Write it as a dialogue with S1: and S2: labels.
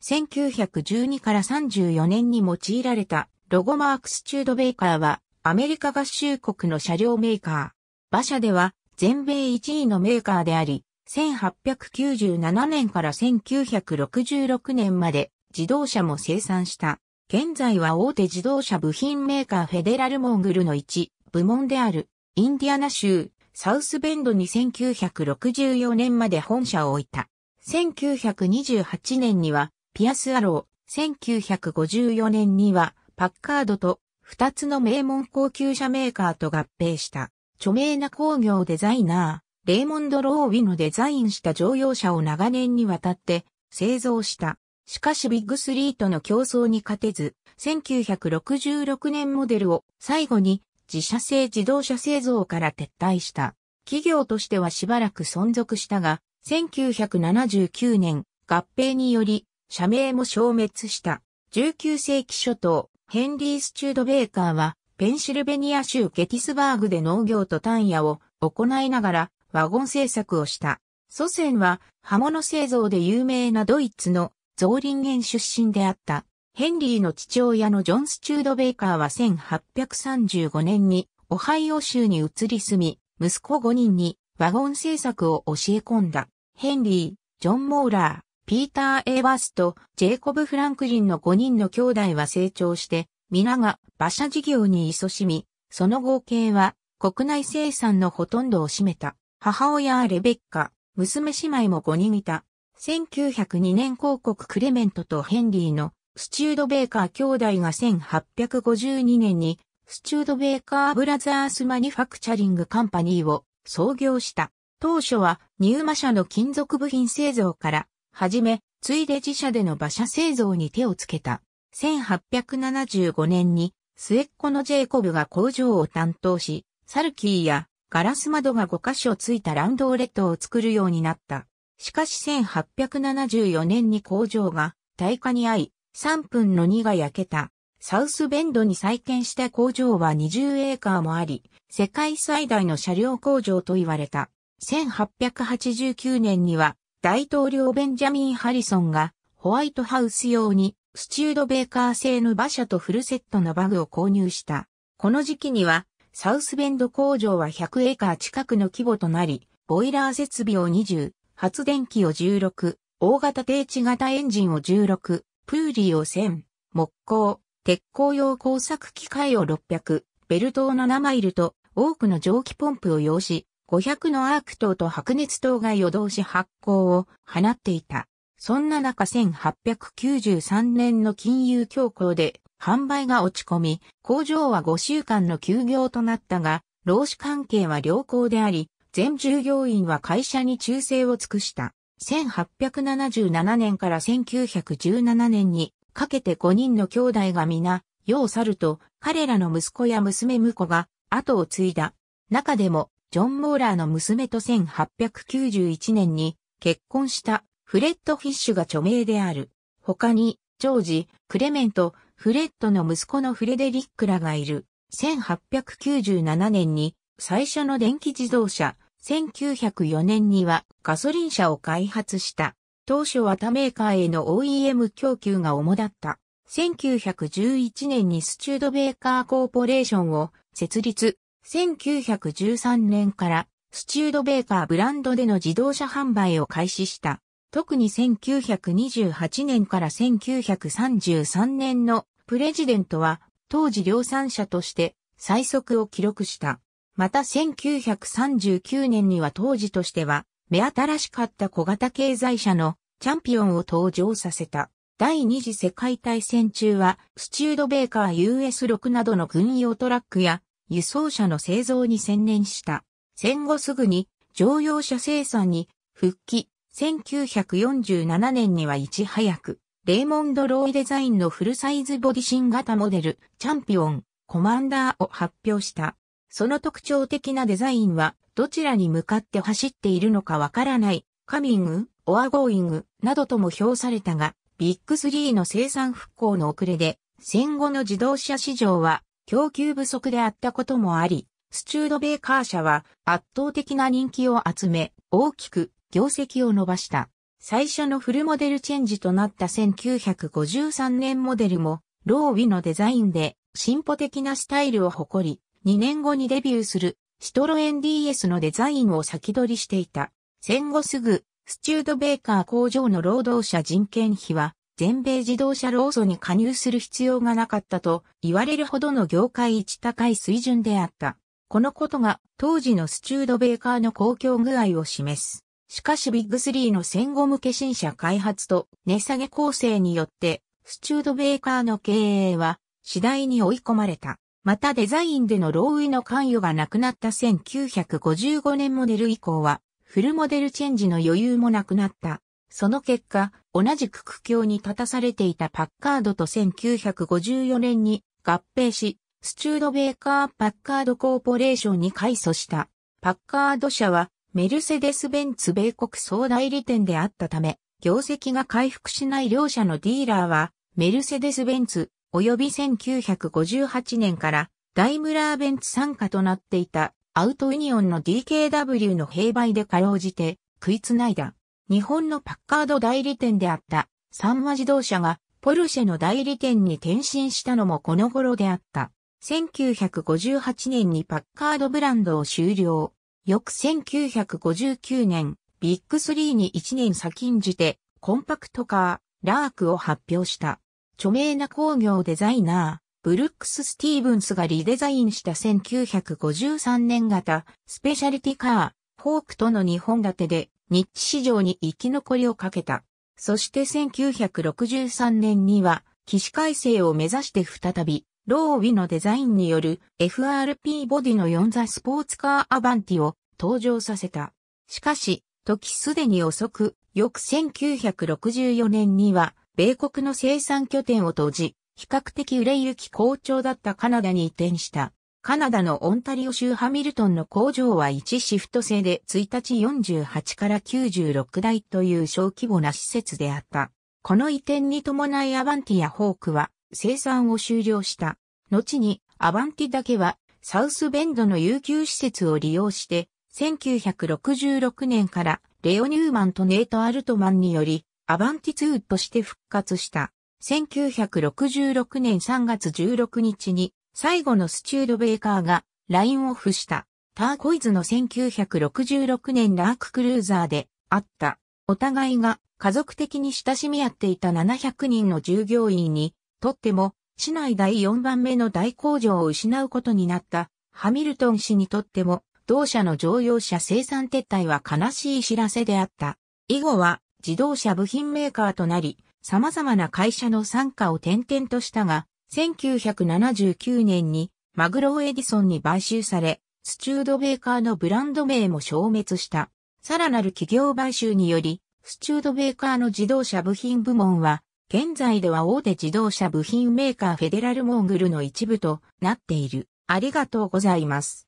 S1: 1912から34年に用いられたロゴマークスチュードベイカーはアメリカ合衆国の車両メーカー。馬車では全米1位のメーカーであり、1897年から1966年まで自動車も生産した。現在は大手自動車部品メーカーフェデラルモングルの一部門であるインディアナ州サウスベンドに1964年まで本社を置いた。1928年にはピアス・アロー、1954年には、パッカードと二つの名門高級車メーカーと合併した、著名な工業デザイナー、レーモンド・ローウィのデザインした乗用車を長年にわたって製造した。しかしビッグスリーとの競争に勝てず、1966年モデルを最後に自社製自動車製造から撤退した。企業としてはしばらく存続したが、1979年合併により社名も消滅した。19世紀初頭、ヘンリー・スチュード・ベーカーは、ペンシルベニア州ケティスバーグで農業と単野を行いながらワゴン製作をした。祖先は刃物製造で有名なドイツのゾーリンゲン出身であった。ヘンリーの父親のジョン・スチュード・ベーカーは1835年にオハイオ州に移り住み、息子5人にワゴン製作を教え込んだ。ヘンリー、ジョン・モーラー、ピーター・エイワスとジェイコブ・フランクリンの5人の兄弟は成長して、皆が馬車事業に勤しみ、その合計は国内生産のほとんどを占めた。母親レベッカ、娘姉妹も5人いた。1902年広告クレメントとヘンリーのスチュード・ベーカー兄弟が1852年にスチュード・ベーカー・ブラザース・マニファクチャリング・カンパニーを創業した。当初はニューマ社の金属部品製造からはじめ、ついで自社での馬車製造に手をつけた。1875年に末っ子のジェイコブが工場を担当し、サルキーやガラス窓が5箇所ついたランドーレットを作るようになった。しかし1874年に工場が大火に遭い、3分の2が焼けた。サウスベンドに再建した工場は20エーカーもあり、世界最大の車両工場と言われた。1889年には大統領ベンジャミン・ハリソンがホワイトハウス用にスチュードベーカー製の馬車とフルセットのバグを購入した。この時期にはサウスベンド工場は100エーカー近くの規模となり、ボイラー設備を20、発電機を16、大型定置型エンジンを16、プーリーを1000、木工、鉄工用工作機械を600、ベルトを7マイルと多くの蒸気ポンプを要し、500のアーク島と白熱島が夜通し発光を放っていた。そんな中1893年の金融恐慌で販売が落ち込み、工場は5週間の休業となったが、労使関係は良好であり、全従業員は会社に忠誠を尽くした。1877年から1917年にかけて5人の兄弟が皆、世を去ると、彼らの息子や娘婿が後を継いだ。中でも、ジョン・モーラーの娘と1891年に結婚したフレッド・フィッシュが著名である。他に、ジョージ、クレメント、フレッドの息子のフレデリックらがいる。1897年に最初の電気自動車、1904年にはガソリン車を開発した。当初は他メーカーへの OEM 供給が主だった。1911年にスチュードベーカーコーポレーションを設立。1913年からスチュードベーカーブランドでの自動車販売を開始した。特に1928年から1933年のプレジデントは当時量産車として最速を記録した。また1939年には当時としては目新しかった小型経済車のチャンピオンを登場させた。第二次世界大戦中はスチュードベーカー US6 などの軍用トラックや輸送車の製造に専念した。戦後すぐに乗用車生産に復帰。1947年にはいち早く、レーモンド・ローイデザインのフルサイズボディ新型モデル、チャンピオン、コマンダーを発表した。その特徴的なデザインは、どちらに向かって走っているのかわからない、カミング、オアゴーイング、などとも評されたが、ビッグスリーの生産復興の遅れで、戦後の自動車市場は供給不足であったこともあり、スチュードベーカー社は圧倒的な人気を集め、大きく業績を伸ばした。最初のフルモデルチェンジとなった1953年モデルも、ローウィのデザインで進歩的なスタイルを誇り、2年後にデビューするシトロエン DS のデザインを先取りしていた。戦後すぐ、スチュードベーカー工場の労働者人件費は全米自動車労組に加入する必要がなかったと言われるほどの業界一高い水準であった。このことが当時のスチュードベーカーの公共具合を示す。しかしビッグ3の戦後向け新車開発と値下げ構成によってスチュードベーカーの経営は次第に追い込まれた。またデザインでのローの関与がなくなった1955年モデル以降はフルモデルチェンジの余裕もなくなった。その結果、同じく苦境に立たされていたパッカードと1954年に合併し、スチュードベーカー・パッカード・コーポレーションに改組した。パッカード社はメルセデス・ベンツ米国総代理店であったため、業績が回復しない両社のディーラーは、メルセデス・ベンツ、及び1958年からダイムラー・ベンツ参加となっていたアウトユニオンの DKW の併売でかろうじて食いつないだ。日本のパッカード代理店であったサンマ自動車がポルシェの代理店に転身したのもこの頃であった。1958年にパッカードブランドを終了。翌1959年、ビッグスリーに1年先んじて、コンパクトカー、ラークを発表した。著名な工業デザイナー、ブルックス・スティーブンスがリデザインした1953年型、スペシャリティカー、フォークとの2本立てで、日地市場に生き残りをかけた。そして1963年には、騎士改正を目指して再び、ローウィのデザインによる FRP ボディの4座スポーツカーアバンティを登場させた。しかし、時すでに遅く、翌1964年には、米国の生産拠点を閉じ、比較的売れ行き好調だったカナダに移転した。カナダのオンタリオ州ハミルトンの工場は1シフト制で1日48から96台という小規模な施設であった。この移転に伴いアバンティやホークは生産を終了した。後にアバンティだけはサウスベンドの有給施設を利用して1966年からレオ・ニューマンとネート・アルトマンによりアバンティ2として復活した。1966年3月16日に最後のスチュードベーカーがラインオフした、ターコイズの1966年ラーククルーザーであった。お互いが家族的に親しみ合っていた700人の従業員にとっても、市内第4番目の大工場を失うことになったハミルトン氏にとっても、同社の乗用車生産撤退は悲しい知らせであった。以後は自動車部品メーカーとなり、様々な会社の参加を転々としたが、1979年にマグロエディソンに買収され、スチュードベーカーのブランド名も消滅した。さらなる企業買収により、スチュードベーカーの自動車部品部門は、現在では大手自動車部品メーカーフェデラルモーグルの一部となっている。ありがとうございます。